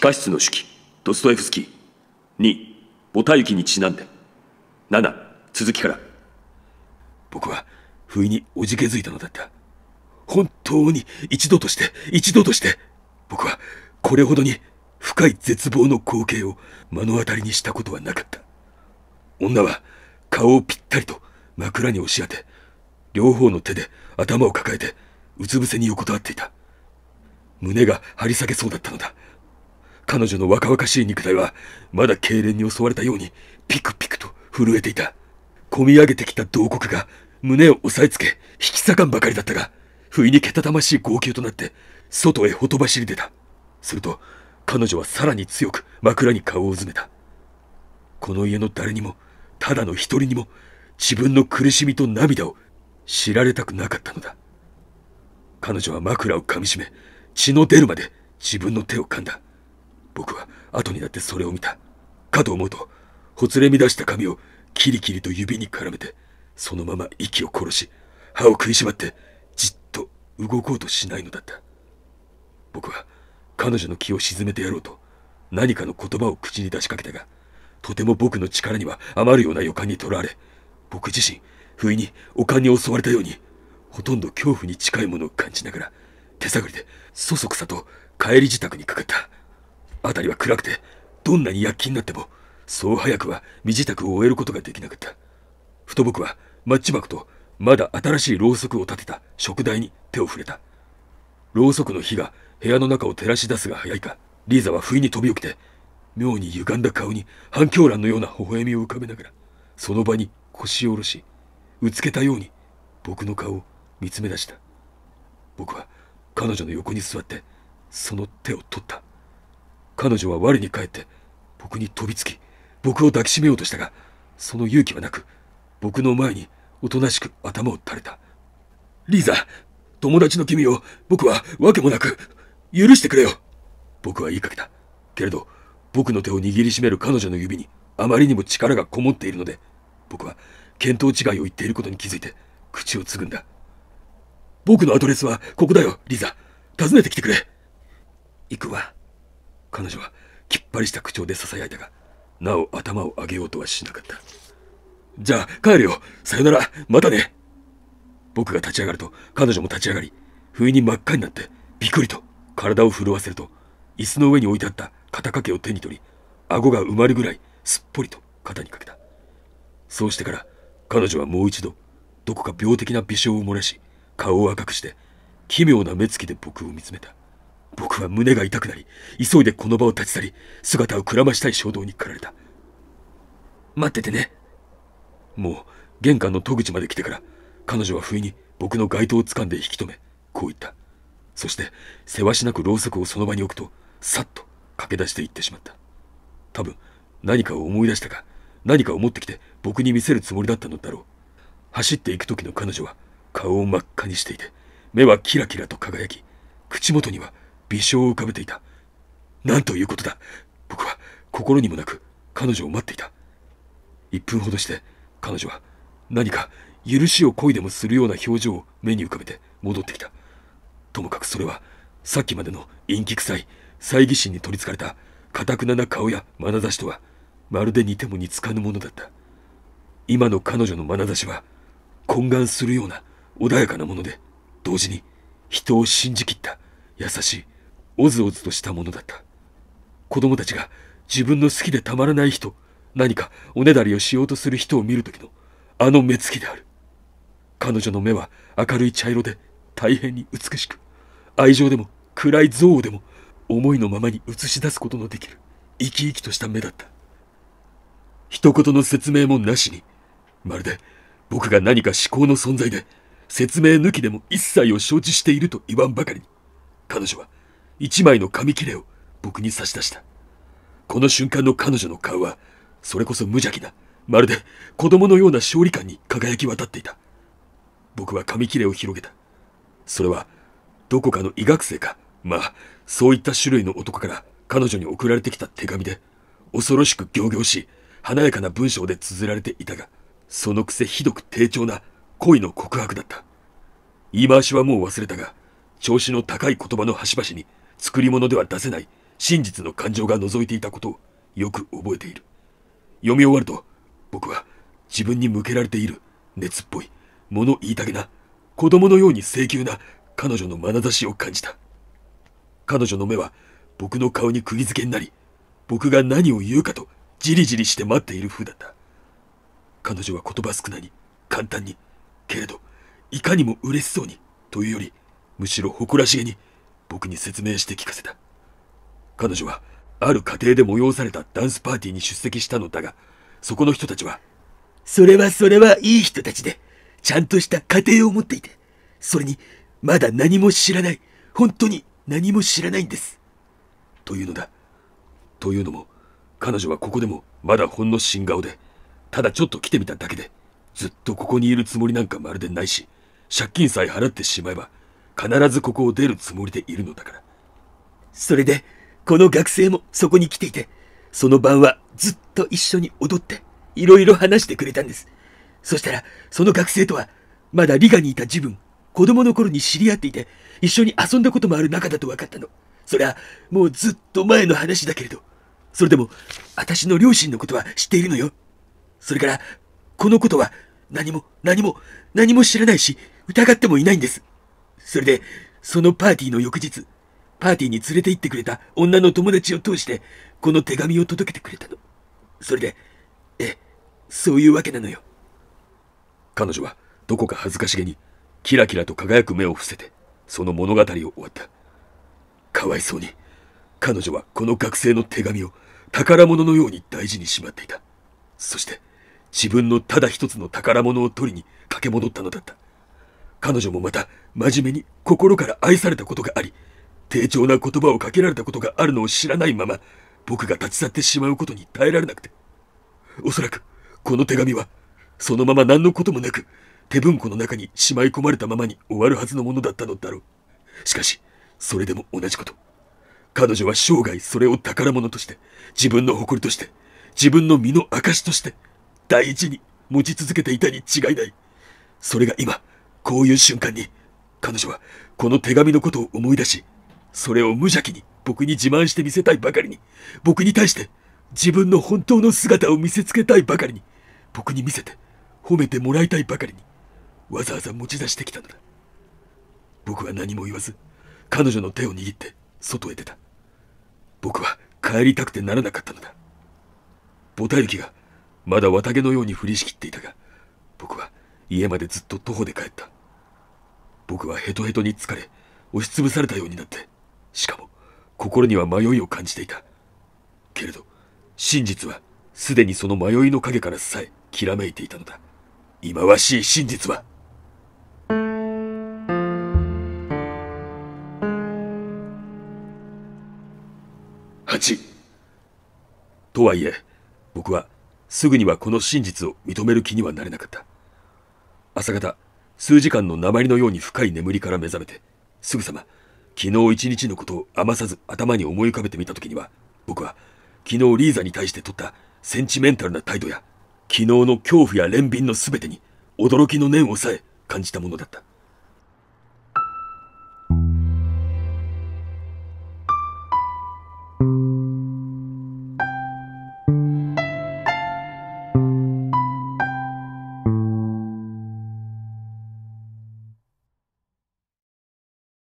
地下室の手記ドストエフスキー2ボタユキにちなんで7続きから僕は不意におじけづいたのだった本当に一度として一度として僕はこれほどに深い絶望の光景を目の当たりにしたことはなかった女は顔をぴったりと枕に押し当て両方の手で頭を抱えてうつ伏せに横たわっていた胸が張り裂けそうだったのだ彼女の若々しい肉体は、まだ痙攣に襲われたように、ピクピクと震えていた。込み上げてきた慟哭が、胸を押さえつけ、引き裂かんばかりだったが、不意にけたたましい号泣となって、外へほとばしり出た。すると、彼女はさらに強く枕に顔をうずめた。この家の誰にも、ただの一人にも、自分の苦しみと涙を知られたくなかったのだ。彼女は枕を噛みしめ、血の出るまで自分の手を噛んだ。僕は後になってそれを見た。かと思うと、ほつれ乱した髪をキリキリと指に絡めて、そのまま息を殺し、歯を食いしばって、じっと動こうとしないのだった。僕は彼女の気を沈めてやろうと、何かの言葉を口に出しかけたが、とても僕の力には余るような予感にとらわれ、僕自身、不意におに襲われたように、ほとんど恐怖に近いものを感じながら、手探りでそそくさと帰り自宅にかかった。辺りは暗くてどんなに躍起になってもそう早くは身支度を終えることができなかったふと僕はマッチ箱とまだ新しいろうそくを立てた食台に手を触れたろうそくの火が部屋の中を照らし出すが早いかリーザは不意に飛び起きて妙に歪んだ顔に反響欄のような微笑みを浮かべながらその場に腰を下ろしうつけたように僕の顔を見つめ出した僕は彼女の横に座ってその手を取った彼女は我に返って僕に飛びつき僕を抱きしめようとしたがその勇気はなく僕の前におとなしく頭を垂れたリーザ友達の君を僕は訳もなく許してくれよ僕は言いかけたけれど僕の手を握りしめる彼女の指にあまりにも力がこもっているので僕は見当違いを言っていることに気づいて口をつぐんだ僕のアドレスはここだよリザ訪ねてきてくれ行くわ彼女はきっぱりした口調で囁いたがなお頭を上げようとはしなかったじゃあ帰るよさよならまたね僕が立ち上がると彼女も立ち上がり不意に真っ赤になってびっくりと体を震わせると椅子の上に置いてあった肩掛けを手に取り顎が埋まるぐらいすっぽりと肩にかけたそうしてから彼女はもう一度どこか病的な微笑を漏らし顔を赤くして奇妙な目つきで僕を見つめた僕は胸が痛くなり急いでこの場を立ち去り姿をくらましたい衝動に駆られた待っててねもう玄関の戸口まで来てから彼女は不意に僕の街灯を掴んで引き止めこう言ったそしてせわしなくろうそくをその場に置くとさっと駆け出していってしまった多分何かを思い出したか何かを持ってきて僕に見せるつもりだったのだろう走っていく時の彼女は顔を真っ赤にしていて目はキラキラと輝き口元には微笑を浮かべていた。なんということだ。僕は心にもなく彼女を待っていた。一分ほどして彼女は何か許しを恋でもするような表情を目に浮かべて戻ってきた。ともかくそれはさっきまでの陰気臭い猜疑心に取りつかれたかたくなな顔や眼差しとはまるで似ても似つかぬものだった。今の彼女の眼差しは懇願するような穏やかなもので同時に人を信じきった優しいおずおずとしたものだった子供たちが自分の好きでたまらない人何かおねだりをしようとする人を見る時のあの目つきである彼女の目は明るい茶色で大変に美しく愛情でも暗い憎悪でも思いのままに映し出すことのできる生き生きとした目だった一言の説明もなしにまるで僕が何か思考の存在で説明抜きでも一切を承知していると言わんばかりに彼女は一枚の紙切れを僕に差し出した。この瞬間の彼女の顔は、それこそ無邪気な、まるで子供のような勝利感に輝き渡っていた。僕は紙切れを広げた。それは、どこかの医学生か、まあ、そういった種類の男から彼女に送られてきた手紙で、恐ろしく仰々しい、華やかな文章で綴られていたが、そのくせひどく低調な恋の告白だった。言い回しはもう忘れたが、調子の高い言葉の端々に、作り物では出せない真実の感情が覗いていたことをよく覚えている。読み終わると、僕は自分に向けられている熱っぽい、物言いたげな、子供のように清求な彼女の眼差しを感じた。彼女の目は僕の顔に釘付けになり、僕が何を言うかとじりじりして待っている風だった。彼女は言葉少なに、簡単に、けれど、いかにも嬉しそうに、というより、むしろ誇らしげに、僕に説明して聞かせた。彼女は、ある家庭で催されたダンスパーティーに出席したのだが、そこの人たちは、それはそれはいい人たちで、ちゃんとした家庭を持っていて、それに、まだ何も知らない、本当に何も知らないんです。というのだ。というのも、彼女はここでもまだほんの新顔で、ただちょっと来てみただけで、ずっとここにいるつもりなんかまるでないし、借金さえ払ってしまえば、必ずここを出るつもりでいるのだから。それで、この学生もそこに来ていて、その晩はずっと一緒に踊って、いろいろ話してくれたんです。そしたら、その学生とは、まだリガにいた自分、子供の頃に知り合っていて、一緒に遊んだこともある仲だと分かったの。そりゃ、もうずっと前の話だけれど。それでも、私の両親のことは知っているのよ。それから、このことは、何も、何も、何も知らないし、疑ってもいないんです。それで、そのパーティーの翌日、パーティーに連れて行ってくれた女の友達を通して、この手紙を届けてくれたの。それで、え、そういうわけなのよ。彼女は、どこか恥ずかしげに、キラキラと輝く目を伏せて、その物語を終わった。かわいそうに、彼女はこの学生の手紙を宝物のように大事にしまっていた。そして、自分のただ一つの宝物を取りに駆け戻ったのだった。彼女もまた真面目に心から愛されたことがあり、丁重な言葉をかけられたことがあるのを知らないまま、僕が立ち去ってしまうことに耐えられなくて。おそらく、この手紙は、そのまま何のこともなく、手文庫の中にしまい込まれたままに終わるはずのものだったのだろう。しかし、それでも同じこと。彼女は生涯それを宝物として、自分の誇りとして、自分の身の証として、大事に持ち続けていたに違いない。それが今、こういう瞬間に、彼女はこの手紙のことを思い出し、それを無邪気に僕に自慢して見せたいばかりに、僕に対して自分の本当の姿を見せつけたいばかりに、僕に見せて褒めてもらいたいばかりに、わざわざ持ち出してきたのだ。僕は何も言わず、彼女の手を握って外へ出た。僕は帰りたくてならなかったのだ。ボタ雪がまだ綿毛のように降りしきっていたが、僕は家までずっと徒歩で帰った。僕はヘトヘトに疲れ、押しつぶされたようになって、しかも心には迷いを感じていた。けれど、真実はすでにその迷いの影からさえきらめいていたのだ。忌まわしい真実は。8とはいえ僕はすぐにはこの真実を認める気にはなれなかった朝方、数時間の鉛のように深い眠りから目覚めて、すぐさま、昨日一日のことを余さず頭に思い浮かべてみたときには、僕は、昨日リーザに対して取ったセンチメンタルな態度や、昨日の恐怖や憐憫のすべてに、驚きの念をさえ感じたものだった。